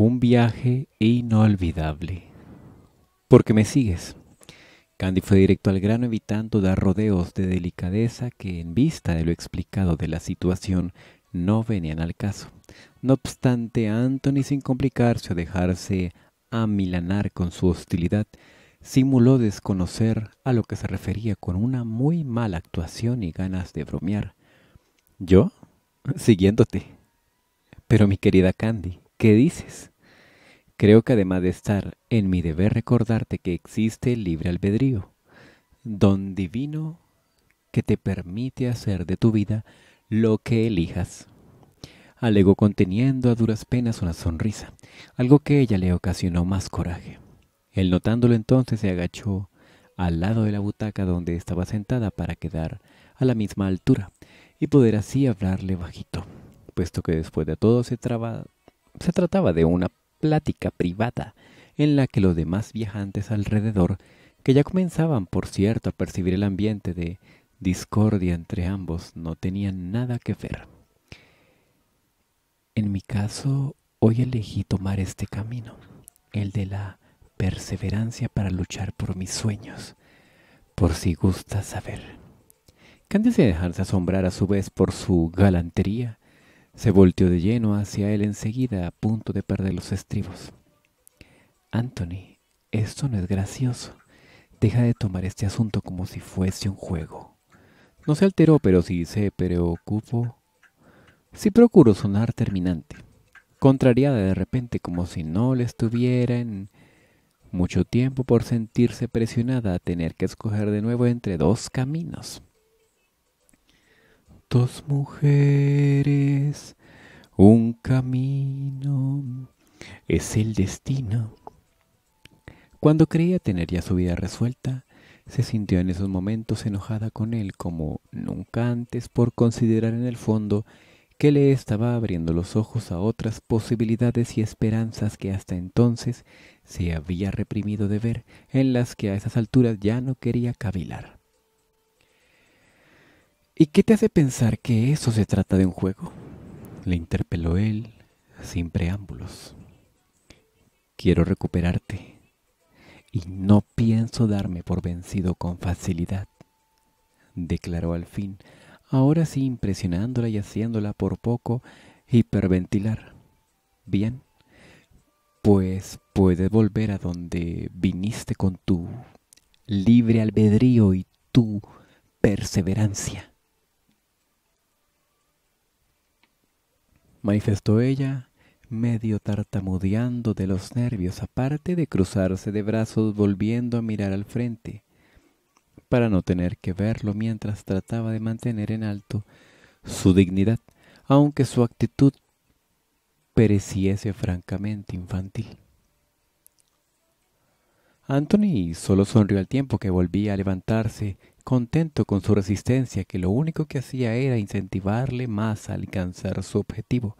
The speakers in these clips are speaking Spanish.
Un viaje inolvidable. Porque me sigues. Candy fue directo al grano evitando dar rodeos de delicadeza que en vista de lo explicado de la situación no venían al caso. No obstante, Anthony, sin complicarse o dejarse amilanar con su hostilidad, simuló desconocer a lo que se refería con una muy mala actuación y ganas de bromear. ¿Yo? Siguiéndote. Pero mi querida Candy, ¿Qué dices? Creo que además de estar en mi deber recordarte que existe el libre albedrío, don divino que te permite hacer de tu vida lo que elijas. Alegó conteniendo a duras penas una sonrisa, algo que ella le ocasionó más coraje. Él notándolo entonces se agachó al lado de la butaca donde estaba sentada para quedar a la misma altura y poder así hablarle bajito, puesto que después de todo se, traba, se trataba de una plática privada en la que los demás viajantes alrededor, que ya comenzaban, por cierto, a percibir el ambiente de discordia entre ambos, no tenían nada que ver. En mi caso, hoy elegí tomar este camino, el de la perseverancia para luchar por mis sueños, por si gusta saber. Candice de dejarse asombrar a su vez por su galantería se volteó de lleno hacia él enseguida, a punto de perder los estribos. Anthony, esto no es gracioso. Deja de tomar este asunto como si fuese un juego. No se alteró, pero sí se preocupó. Sí procuró sonar terminante, contrariada de repente como si no le estuviera en mucho tiempo por sentirse presionada a tener que escoger de nuevo entre dos caminos dos mujeres, un camino es el destino. Cuando creía tener ya su vida resuelta, se sintió en esos momentos enojada con él como nunca antes por considerar en el fondo que le estaba abriendo los ojos a otras posibilidades y esperanzas que hasta entonces se había reprimido de ver, en las que a esas alturas ya no quería cavilar. ¿Y qué te hace pensar que eso se trata de un juego? Le interpeló él sin preámbulos. Quiero recuperarte y no pienso darme por vencido con facilidad, declaró al fin, ahora sí impresionándola y haciéndola por poco hiperventilar. Bien, pues puedes volver a donde viniste con tu libre albedrío y tu perseverancia. manifestó ella, medio tartamudeando de los nervios, aparte de cruzarse de brazos volviendo a mirar al frente, para no tener que verlo mientras trataba de mantener en alto su dignidad, aunque su actitud pereciese francamente infantil. Anthony solo sonrió al tiempo que volvía a levantarse contento con su resistencia que lo único que hacía era incentivarle más a alcanzar su objetivo.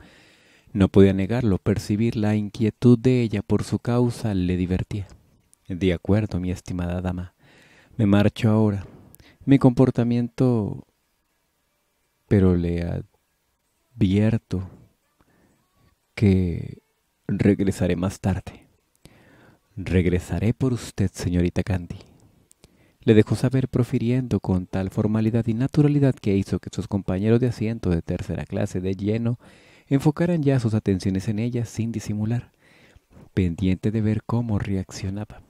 No podía negarlo, percibir la inquietud de ella por su causa le divertía. De acuerdo, mi estimada dama. Me marcho ahora. Mi comportamiento... Pero le advierto que regresaré más tarde. Regresaré por usted, señorita Candy le dejó saber profiriendo con tal formalidad y naturalidad que hizo que sus compañeros de asiento de tercera clase de lleno enfocaran ya sus atenciones en ella sin disimular, pendiente de ver cómo reaccionaba.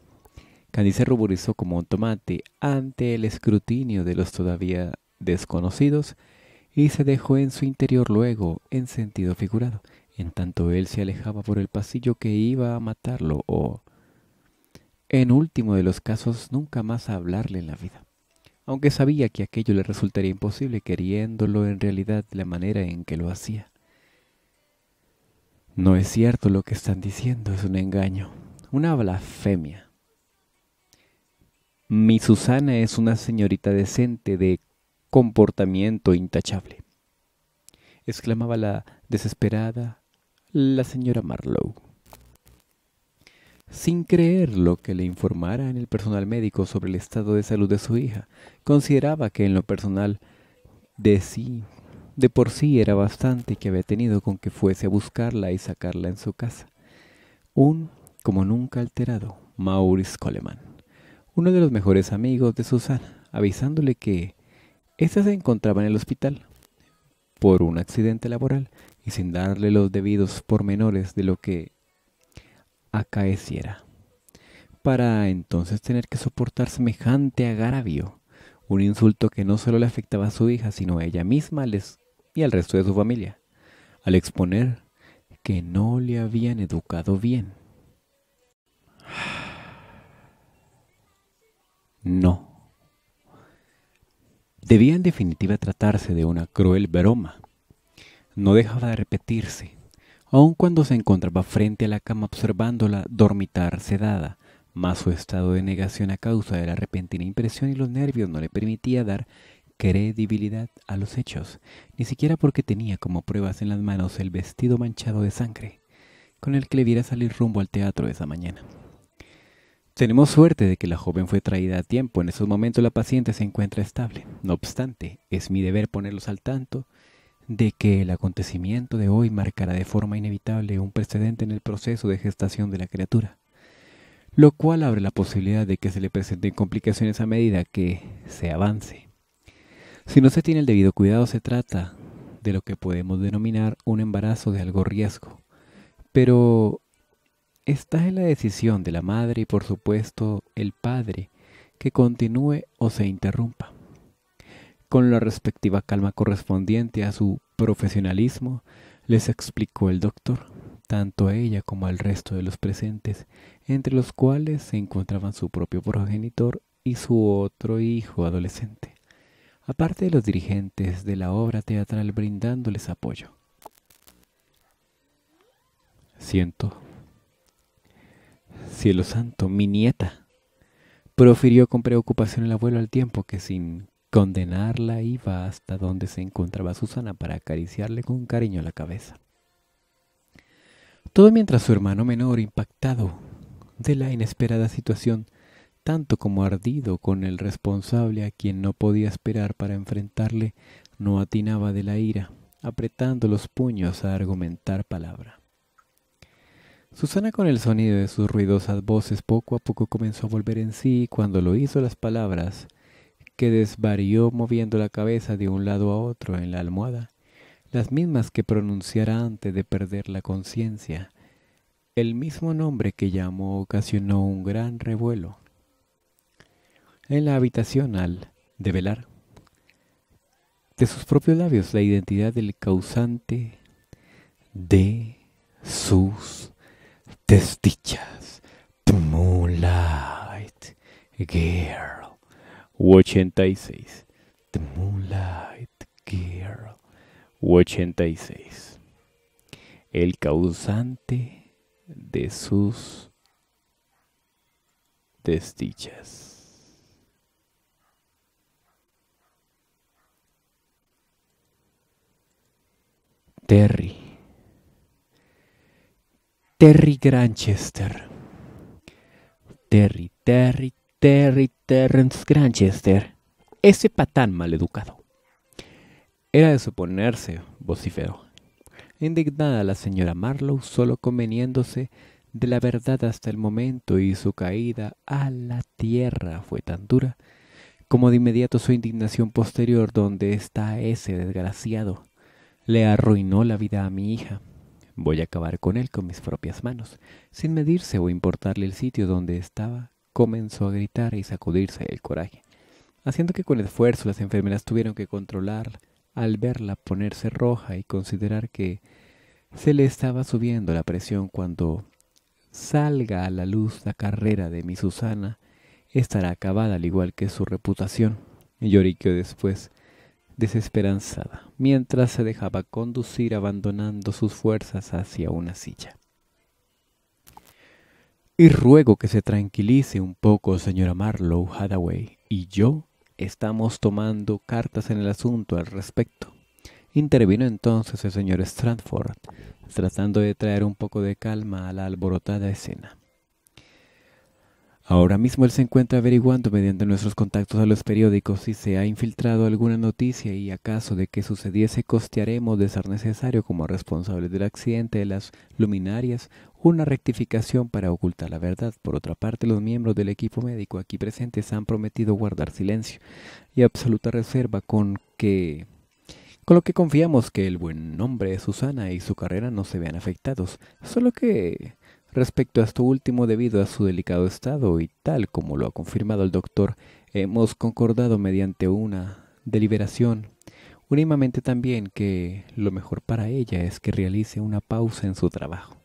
Candy se ruborizó como un tomate ante el escrutinio de los todavía desconocidos y se dejó en su interior luego en sentido figurado, en tanto él se alejaba por el pasillo que iba a matarlo o... En último de los casos, nunca más hablarle en la vida. Aunque sabía que aquello le resultaría imposible, queriéndolo en realidad la manera en que lo hacía. No es cierto lo que están diciendo, es un engaño, una blasfemia. Mi Susana es una señorita decente de comportamiento intachable, exclamaba la desesperada la señora Marlowe sin creer lo que le informara en el personal médico sobre el estado de salud de su hija. Consideraba que en lo personal de sí, de por sí era bastante que había tenido con que fuese a buscarla y sacarla en su casa. Un, como nunca alterado, Maurice Coleman, uno de los mejores amigos de Susana, avisándole que ésta se encontraba en el hospital por un accidente laboral y sin darle los debidos pormenores de lo que acaeciera, para entonces tener que soportar semejante agravio, un insulto que no solo le afectaba a su hija, sino a ella misma y al resto de su familia, al exponer que no le habían educado bien. No. Debía en definitiva tratarse de una cruel broma. No dejaba de repetirse aun cuando se encontraba frente a la cama observándola dormitar sedada, mas su estado de negación a causa de la repentina impresión y los nervios no le permitía dar credibilidad a los hechos, ni siquiera porque tenía como pruebas en las manos el vestido manchado de sangre con el que le viera salir rumbo al teatro esa mañana. Tenemos suerte de que la joven fue traída a tiempo. En esos momentos la paciente se encuentra estable. No obstante, es mi deber ponerlos al tanto de que el acontecimiento de hoy marcará de forma inevitable un precedente en el proceso de gestación de la criatura, lo cual abre la posibilidad de que se le presenten complicaciones a medida que se avance. Si no se tiene el debido cuidado se trata de lo que podemos denominar un embarazo de algo riesgo, pero está en la decisión de la madre y por supuesto el padre que continúe o se interrumpa. Con la respectiva calma correspondiente a su profesionalismo, les explicó el doctor, tanto a ella como al resto de los presentes, entre los cuales se encontraban su propio progenitor y su otro hijo adolescente, aparte de los dirigentes de la obra teatral brindándoles apoyo. Siento. Cielo santo, mi nieta. Profirió con preocupación el abuelo al tiempo que sin Condenarla iba hasta donde se encontraba Susana para acariciarle con cariño la cabeza. Todo mientras su hermano menor, impactado de la inesperada situación, tanto como ardido con el responsable a quien no podía esperar para enfrentarle, no atinaba de la ira, apretando los puños a argumentar palabra. Susana con el sonido de sus ruidosas voces poco a poco comenzó a volver en sí y cuando lo hizo las palabras que desvarió moviendo la cabeza de un lado a otro en la almohada, las mismas que pronunciara antes de perder la conciencia, el mismo nombre que llamó ocasionó un gran revuelo. En la habitación al develar de sus propios labios la identidad del causante de sus desdichas. Moonlight Girl u 86. The Moonlight Girl u 86. El causante de sus desdichas. Terry. Terry Granchester. Terry, Terry, Terry Terrence Granchester, ese patán maleducado. Era de suponerse, vociferó. Indignada la señora Marlowe, solo conveniéndose de la verdad hasta el momento y su caída a la tierra fue tan dura como de inmediato su indignación posterior donde está ese desgraciado. Le arruinó la vida a mi hija. Voy a acabar con él con mis propias manos, sin medirse o importarle el sitio donde estaba comenzó a gritar y sacudirse el coraje, haciendo que con esfuerzo las enfermeras tuvieron que controlar al verla ponerse roja y considerar que se le estaba subiendo la presión cuando salga a la luz la carrera de mi Susana, estará acabada al igual que su reputación. Lloriqueó después, desesperanzada, mientras se dejaba conducir abandonando sus fuerzas hacia una silla. Y ruego que se tranquilice un poco, señora Marlowe Hadaway y yo estamos tomando cartas en el asunto al respecto. Intervino entonces el señor Stratford, tratando de traer un poco de calma a la alborotada escena. Ahora mismo él se encuentra averiguando mediante nuestros contactos a los periódicos si se ha infiltrado alguna noticia y acaso de que sucediese costearemos de ser necesario como responsables del accidente de las luminarias una rectificación para ocultar la verdad. Por otra parte, los miembros del equipo médico aquí presentes han prometido guardar silencio y absoluta reserva con que con lo que confiamos que el buen nombre de Susana y su carrera no se vean afectados, solo que Respecto a esto último, debido a su delicado estado y tal como lo ha confirmado el doctor, hemos concordado mediante una deliberación únicamente también que lo mejor para ella es que realice una pausa en su trabajo.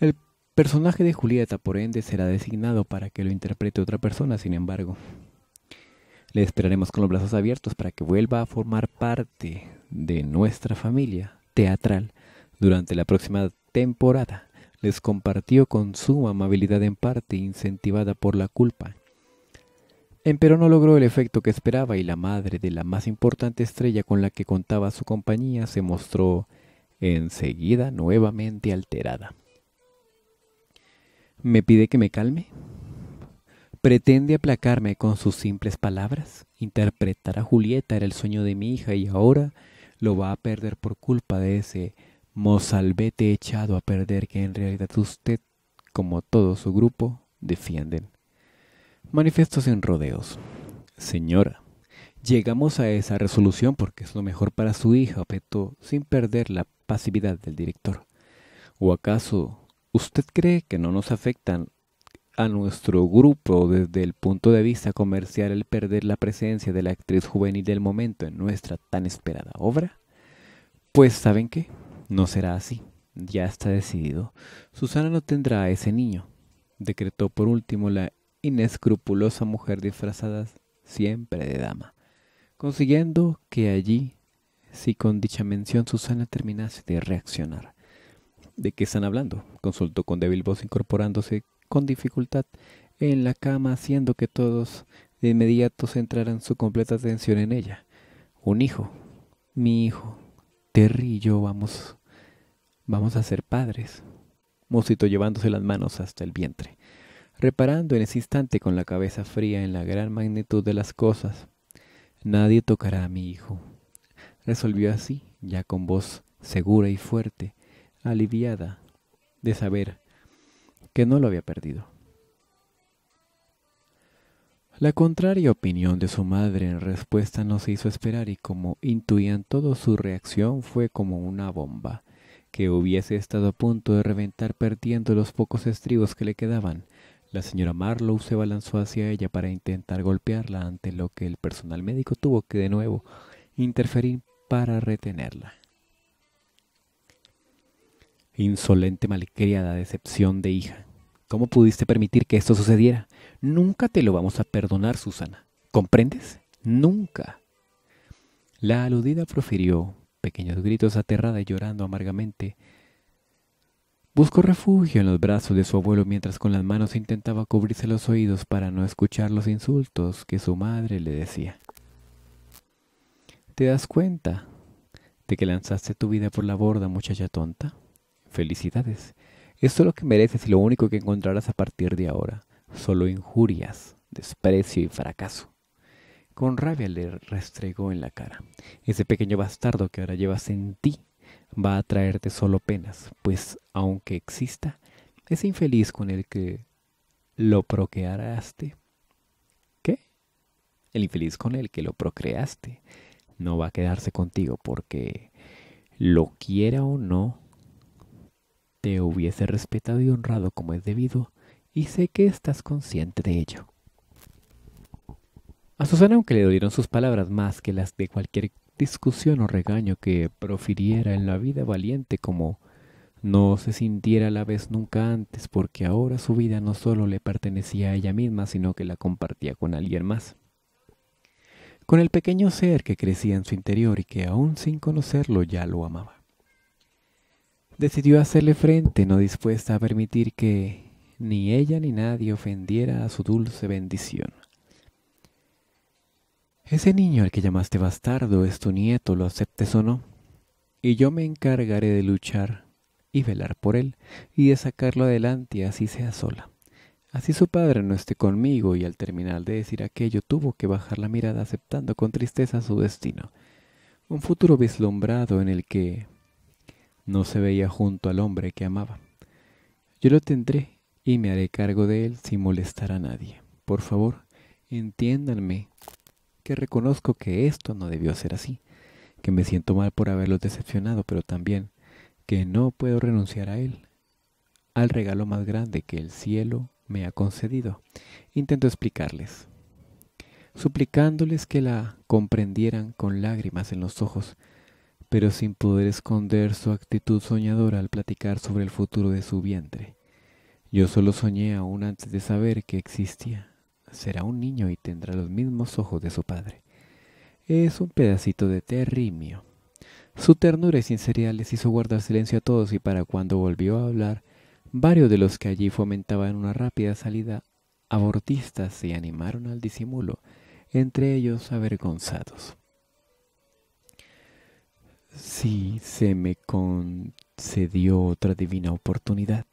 El personaje de Julieta, por ende, será designado para que lo interprete otra persona, sin embargo. Le esperaremos con los brazos abiertos para que vuelva a formar parte de nuestra familia teatral durante la próxima temporada les compartió con su amabilidad en parte incentivada por la culpa. Empero no logró el efecto que esperaba y la madre de la más importante estrella con la que contaba su compañía se mostró enseguida nuevamente alterada. ¿Me pide que me calme? ¿Pretende aplacarme con sus simples palabras? Interpretar a Julieta era el sueño de mi hija y ahora lo va a perder por culpa de ese mozalbete echado a perder que en realidad usted, como todo su grupo, defienden. Manifiesto en rodeos. Señora, llegamos a esa resolución porque es lo mejor para su hija, peto sin perder la pasividad del director. ¿O acaso usted cree que no nos afectan a nuestro grupo desde el punto de vista comercial el perder la presencia de la actriz juvenil del momento en nuestra tan esperada obra? Pues saben qué, no será así. Ya está decidido. Susana no tendrá a ese niño. Decretó por último la inescrupulosa mujer disfrazada siempre de dama, consiguiendo que allí, si con dicha mención Susana terminase de reaccionar. ¿De qué están hablando? consultó con débil voz incorporándose con dificultad en la cama haciendo que todos de inmediato centraran su completa atención en ella. Un hijo, mi hijo, Terry y yo vamos, vamos a ser padres. Mosito llevándose las manos hasta el vientre, reparando en ese instante con la cabeza fría en la gran magnitud de las cosas. Nadie tocará a mi hijo. Resolvió así, ya con voz segura y fuerte, aliviada de saber que no lo había perdido. La contraria opinión de su madre en respuesta no se hizo esperar y como intuían todos su reacción fue como una bomba, que hubiese estado a punto de reventar perdiendo los pocos estribos que le quedaban. La señora Marlowe se balanzó hacia ella para intentar golpearla ante lo que el personal médico tuvo que de nuevo interferir para retenerla. Insolente malcriada decepción de hija. ¿Cómo pudiste permitir que esto sucediera? Nunca te lo vamos a perdonar, Susana. ¿Comprendes? Nunca. La aludida profirió pequeños gritos aterrada y llorando amargamente. Buscó refugio en los brazos de su abuelo mientras con las manos intentaba cubrirse los oídos para no escuchar los insultos que su madre le decía. ¿Te das cuenta de que lanzaste tu vida por la borda, muchacha tonta? Felicidades. Esto es lo que mereces y lo único que encontrarás a partir de ahora. Solo injurias, desprecio y fracaso. Con rabia le restregó en la cara. Ese pequeño bastardo que ahora llevas en ti va a traerte solo penas, pues aunque exista, ese infeliz con el que lo procreaste. ¿Qué? El infeliz con el que lo procreaste no va a quedarse contigo porque lo quiera o no, te hubiese respetado y honrado como es debido, y sé que estás consciente de ello. A Susana, aunque le dieron sus palabras más que las de cualquier discusión o regaño que profiriera en la vida valiente como no se sintiera a la vez nunca antes porque ahora su vida no solo le pertenecía a ella misma, sino que la compartía con alguien más. Con el pequeño ser que crecía en su interior y que aún sin conocerlo ya lo amaba decidió hacerle frente, no dispuesta a permitir que ni ella ni nadie ofendiera a su dulce bendición. Ese niño al que llamaste bastardo es tu nieto, lo aceptes o no, y yo me encargaré de luchar y velar por él y de sacarlo adelante así sea sola. Así su padre no esté conmigo y al terminar de decir aquello tuvo que bajar la mirada aceptando con tristeza su destino, un futuro vislumbrado en el que no se veía junto al hombre que amaba. Yo lo tendré y me haré cargo de él sin molestar a nadie. Por favor, entiéndanme que reconozco que esto no debió ser así, que me siento mal por haberlos decepcionado, pero también que no puedo renunciar a él, al regalo más grande que el cielo me ha concedido. Intento explicarles, suplicándoles que la comprendieran con lágrimas en los ojos, pero sin poder esconder su actitud soñadora al platicar sobre el futuro de su vientre. Yo solo soñé aún antes de saber que existía. Será un niño y tendrá los mismos ojos de su padre. Es un pedacito de terrimio. Su ternura y sinceridad les hizo guardar silencio a todos y para cuando volvió a hablar, varios de los que allí fomentaban una rápida salida abortistas se animaron al disimulo, entre ellos avergonzados. Sí, se me concedió otra divina oportunidad.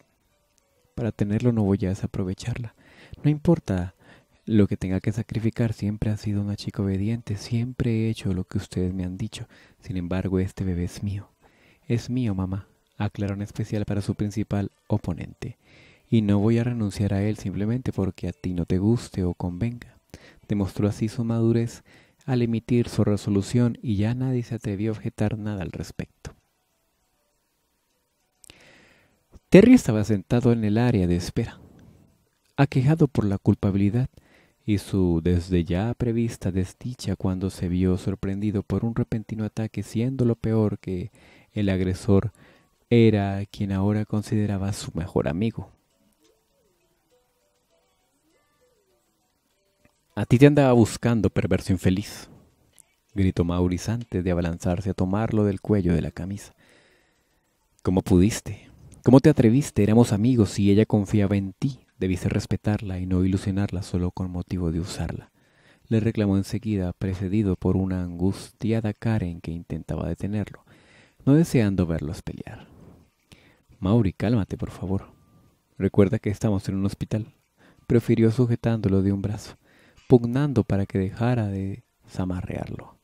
Para tenerlo no voy a desaprovecharla. No importa lo que tenga que sacrificar, siempre ha sido una chica obediente, siempre he hecho lo que ustedes me han dicho. Sin embargo, este bebé es mío. Es mío, mamá, aclaró en especial para su principal oponente. Y no voy a renunciar a él simplemente porque a ti no te guste o convenga. Demostró así su madurez al emitir su resolución y ya nadie se atrevió a objetar nada al respecto. Terry estaba sentado en el área de espera, aquejado por la culpabilidad y su desde ya prevista desdicha cuando se vio sorprendido por un repentino ataque, siendo lo peor que el agresor era quien ahora consideraba su mejor amigo. A ti te andaba buscando, perverso infeliz, gritó Maurice antes de abalanzarse a tomarlo del cuello de la camisa. ¿Cómo pudiste? ¿Cómo te atreviste? Éramos amigos y ella confiaba en ti. Debiste respetarla y no ilusionarla solo con motivo de usarla. Le reclamó enseguida, precedido por una angustiada Karen que intentaba detenerlo, no deseando verlos pelear. Mauri, cálmate, por favor. Recuerda que estamos en un hospital. Prefirió sujetándolo de un brazo pugnando para que dejara de zamarrearlo.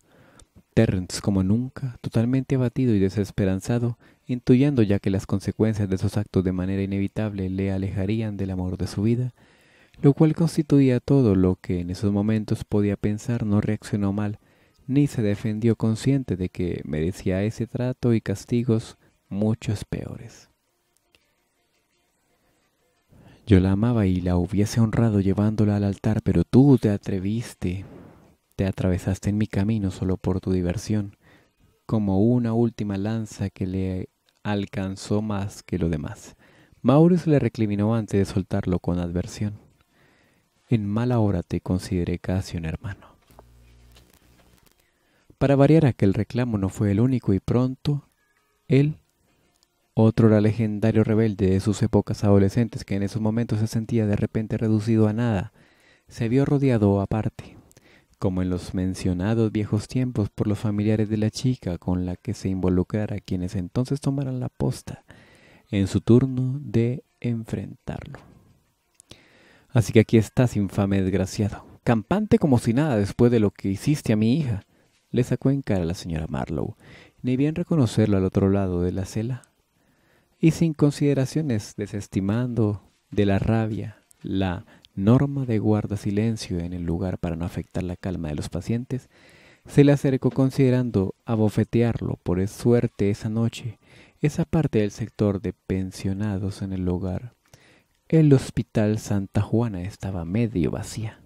Terrence, como nunca, totalmente abatido y desesperanzado, intuyendo ya que las consecuencias de esos actos de manera inevitable le alejarían del amor de su vida, lo cual constituía todo lo que en esos momentos podía pensar, no reaccionó mal, ni se defendió consciente de que merecía ese trato y castigos muchos peores. Yo la amaba y la hubiese honrado llevándola al altar, pero tú te atreviste, te atravesaste en mi camino solo por tu diversión, como una última lanza que le alcanzó más que lo demás. se le reclinó antes de soltarlo con adversión. En mala hora te consideré casi un hermano. Para variar aquel reclamo no fue el único y pronto él otro era legendario rebelde de sus épocas adolescentes que en esos momentos se sentía de repente reducido a nada, se vio rodeado aparte, como en los mencionados viejos tiempos por los familiares de la chica con la que se involucrara quienes entonces tomaran la posta en su turno de enfrentarlo. Así que aquí estás, infame desgraciado, campante como si nada después de lo que hiciste a mi hija, le sacó en cara la señora Marlowe, ni bien reconocerlo al otro lado de la cela y sin consideraciones, desestimando de la rabia la norma de guarda silencio en el lugar para no afectar la calma de los pacientes, se le acercó considerando abofetearlo por suerte esa noche, esa parte del sector de pensionados en el lugar El hospital Santa Juana estaba medio vacía.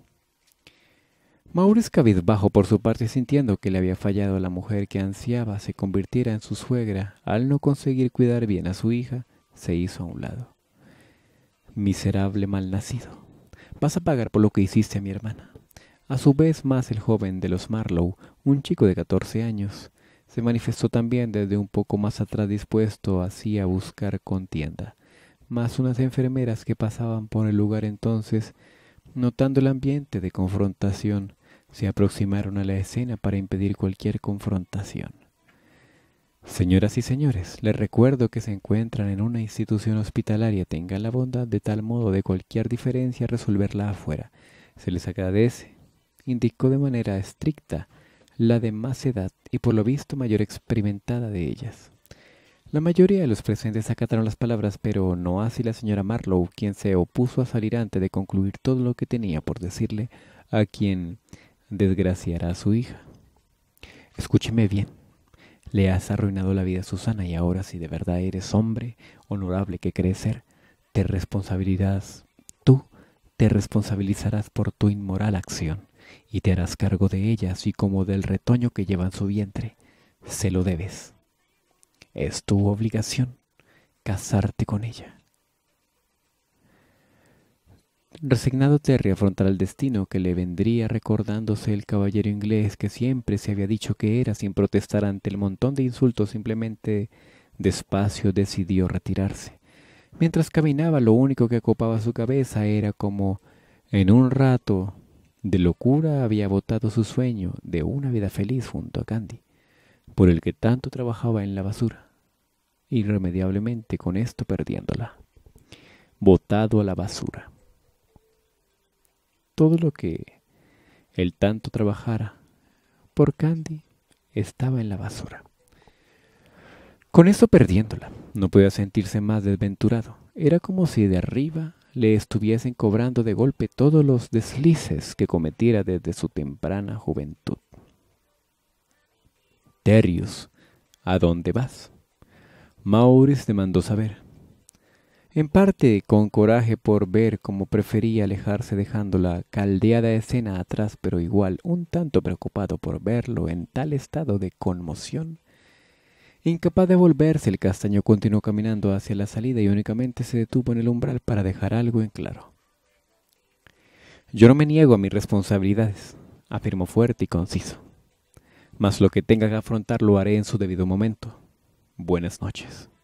Maurice cabizbajo por su parte sintiendo que le había fallado a la mujer que ansiaba se convirtiera en su suegra al no conseguir cuidar bien a su hija, se hizo a un lado. Miserable malnacido, vas a pagar por lo que hiciste a mi hermana. A su vez más el joven de los Marlowe, un chico de 14 años, se manifestó también desde un poco más atrás dispuesto así a buscar contienda. más unas enfermeras que pasaban por el lugar entonces, notando el ambiente de confrontación, se aproximaron a la escena para impedir cualquier confrontación. Señoras y señores, les recuerdo que se encuentran en una institución hospitalaria. Tengan la bondad de tal modo de cualquier diferencia resolverla afuera. Se les agradece. Indicó de manera estricta la de más edad y por lo visto mayor experimentada de ellas. La mayoría de los presentes acataron las palabras, pero no así la señora Marlowe, quien se opuso a salir antes de concluir todo lo que tenía por decirle a quien desgraciará a su hija. Escúcheme bien. Le has arruinado la vida a Susana y ahora si de verdad eres hombre honorable que crees ser, te responsabilizarás tú, te responsabilizarás por tu inmoral acción y te harás cargo de ella así como del retoño que lleva en su vientre. Se lo debes. Es tu obligación casarte con ella. Resignado Terry afrontar el destino que le vendría recordándose el caballero inglés que siempre se había dicho que era sin protestar ante el montón de insultos simplemente despacio decidió retirarse. Mientras caminaba lo único que ocupaba su cabeza era como en un rato de locura había botado su sueño de una vida feliz junto a Candy, por el que tanto trabajaba en la basura, irremediablemente con esto perdiéndola, botado a la basura todo lo que él tanto trabajara por Candy estaba en la basura. Con eso perdiéndola, no podía sentirse más desventurado. Era como si de arriba le estuviesen cobrando de golpe todos los deslices que cometiera desde su temprana juventud. Terius, ¿a dónde vas? Maurice demandó saber en parte con coraje por ver cómo prefería alejarse dejando la caldeada escena atrás, pero igual un tanto preocupado por verlo en tal estado de conmoción. Incapaz de volverse, el castaño continuó caminando hacia la salida y únicamente se detuvo en el umbral para dejar algo en claro. Yo no me niego a mis responsabilidades, afirmó fuerte y conciso. Mas lo que tenga que afrontar lo haré en su debido momento. Buenas noches.